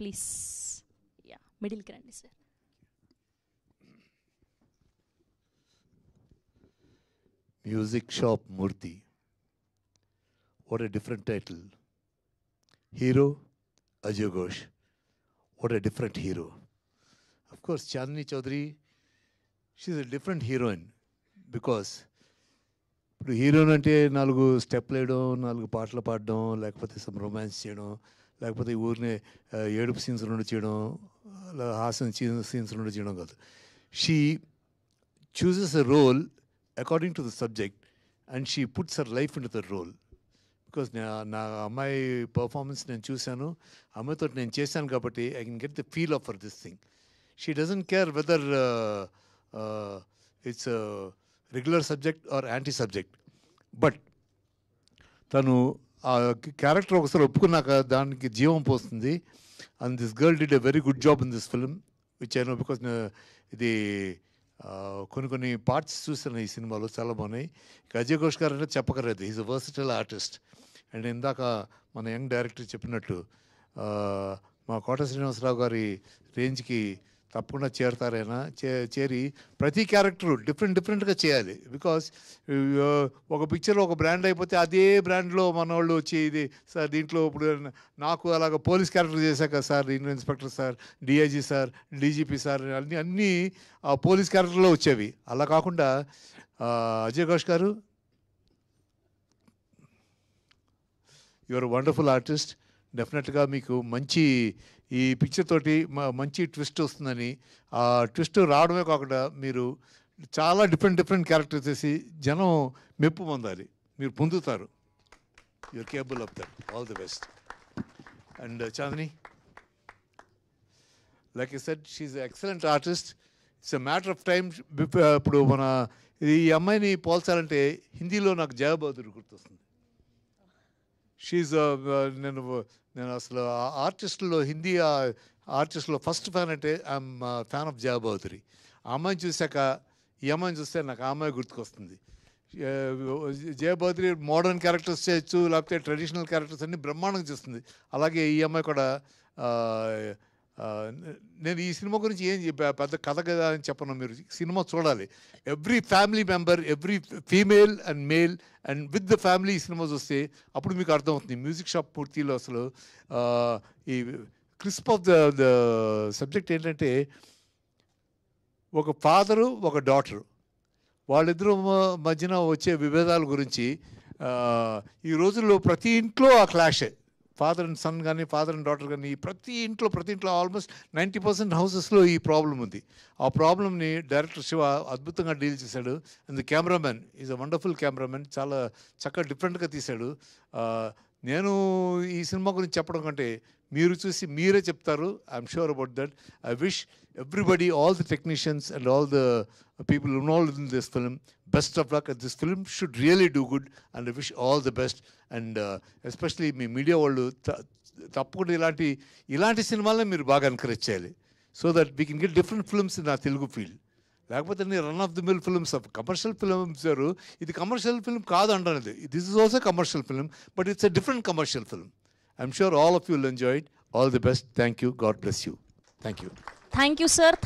please యా మిడిల్కి రండి sir music shop Murthy what a different title hero Ajay Ghosh what a different hero of course Chandini Chowdary she's a different heroine because ఇప్పుడు heroine అంటే నాలుగు స్టెప్లు వేయడం నాలుగు పాటలు పాడడం లేకపోతే సమ్ రొమాన్స్ చేయడం లేకపోతే ఊరినే ఏడుపు సీన్స్ నుండి చేయడం హాస్యం సీన్స్ నుండి చేయడం కాదు she chooses a role according to the subject and she puts her life into the role because నా అమ్మాయి పర్ఫార్మెన్స్ నేను చూశాను అమ్మాయితో నేను చేశాను కాబట్టి I can get the feel of for this thing she doesn't care whether it's regular subject or anti subject but తను ఆ క్యారెక్టర్ ఒకసారి ఒప్పుకున్నాక దానికి జీవం పోస్తుంది and this girl did a very good job in this film which I know because ఇది కొన్ని కొన్ని పార్ట్స్ చూసాను ఈ సినిమాలో చాలా బాగున్నాయి అజయ్ ఘోష్ గారు అంటే చెప్పకర్లేదు is a versatile artist and ఇందాక మన యంగ్ డైరెక్టర్ చెప్పినట్టు మా కోట శ్రీనివాసరావు గారి రేంజ్కి తప్పకుండా చేరతారైనా చే చేరి ప్రతి క్యారెక్టరు డిఫరెంట్ డిఫరెంట్గా చేయాలి బికాస్ ఒక పిక్చర్లో ఒక బ్రాండ్ అయిపోతే అదే బ్రాండ్లో మన వాళ్ళు వచ్చి ఇది సార్ దీంట్లో ఇప్పుడు నాకు అలాగ పోలీస్ క్యారెక్టర్ చేశాక sir inspector sir DIG sir DGP sir అన్నీ అన్నీ ఆ పోలీస్ క్యారెక్టర్లో వచ్చేవి అలా కాకుండా అజయ్ ఘోష్ గారు యువర్ వండర్ఫుల్ ఆర్టిస్ట్ డెఫినెట్గా మీకు మంచి ఈ పిక్చర్ తోటి మంచి ట్విస్ట్ వస్తుందని ఆ ట్విస్ట్ రావడమే కాకుండా మీరు చాలా డిఫరెంట్ డిఫరెంట్ క్యారెక్టర్ చేసి జనం మెప్పు పొందాలి మీరు పొందుతారు you're capable of that all the best and Chandini like a set she's excellent artist it's a matter of time ఇప్పుడు మన ఈ అమ్మాయిని పోల్చాలంటే హిందీలో నాకు జయబహదూర్ గుర్తొస్తుంది షీజ్ నేను నేను అసలు ఆర్టిస్టులో హిందీ ఆర్టిస్టులో ఫస్ట్ ఫ్యాన్ అంటే ఐఎమ్ ఫ్యాన్ ఆఫ్ జయాభావతురి అమ్మాయిని చూశాక ఈ అమ్మాయిని చూస్తే నాకు ఆ అమ్మాయి గుర్తుకొస్తుంది జయభద్రి మోడర్న్ క్యారెక్టర్స్ చేయొచ్చు లేకపోతే ట్రెడిషనల్ క్యారెక్టర్స్ అన్ని బ్రహ్మాండంగా చూస్తుంది అలాగే ఈ అమ్మాయి కూడా నేను ఈ సినిమా గురించి ఏం చెప్పా పెద్ద కథ కదా అని చెప్పను మీరు సినిమా చూడాలి every family member every female and male and with the family ఈ సినిమా చూస్తే అప్పుడు మీకు అర్థమవుతుంది మ్యూజిక్ షాప్ పూర్తిలో అసలు ఈ crisp of the the subject ఏంటంటే ఒక ఫాదరు ఒక డాటరు వాళ్ళిద్దరు మధ్యన వచ్చే విభేదాల గురించి ఈ రోజుల్లో ప్రతి ఇంట్లో ఆ క్లాషే ఫాదర్ అండ్ సన్ కానీ ఫాదర్ అండ్ డాటర్ కానీ ప్రతి ఇంట్లో ప్రతి ఇంట్లో ఆల్మోస్ట్ నైంటీ పర్సెంట్ హౌసెస్లో ఈ ప్రాబ్లం ఉంది ఆ ప్రాబ్లమ్ని డైరెక్టర్ శివ అద్భుతంగా డీల్ చేశాడు and cameraman is a wonderful cameraman చాలా చక్కగా డిఫరెంట్గా తీశాడు నేను ఈ సినిమా గురించి చెప్పడం కంటే మీరు చూసి మీరే చెప్తారు I'm sure about that I wish everybody all the technicians and all the people involve in this film best of luck this film should really do good and wish all the best and especially మీ media వాళ్ళు తప్పకుండా ఇలాంటి ఇలాంటి సినిమాలనే మీరు బాగా encourage చేయాలి so that we can get different films in ఆ తెలుగు ఫీల్డ్ లేకపోతే run of the mill films commercial films ఇది కమర్షియల్ ఫిల్మ్ కాదు అంటున్నది this is also commercial film but it's a different commercial film I'm sure all of you will enjoy all the best thank you God bless you thank you thank you sir